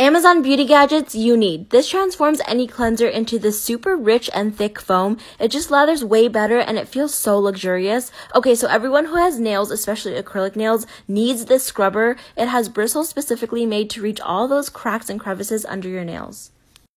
Amazon beauty gadgets you need. This transforms any cleanser into this super rich and thick foam. It just lathers way better and it feels so luxurious. Okay, so everyone who has nails, especially acrylic nails, needs this scrubber. It has bristles specifically made to reach all those cracks and crevices under your nails.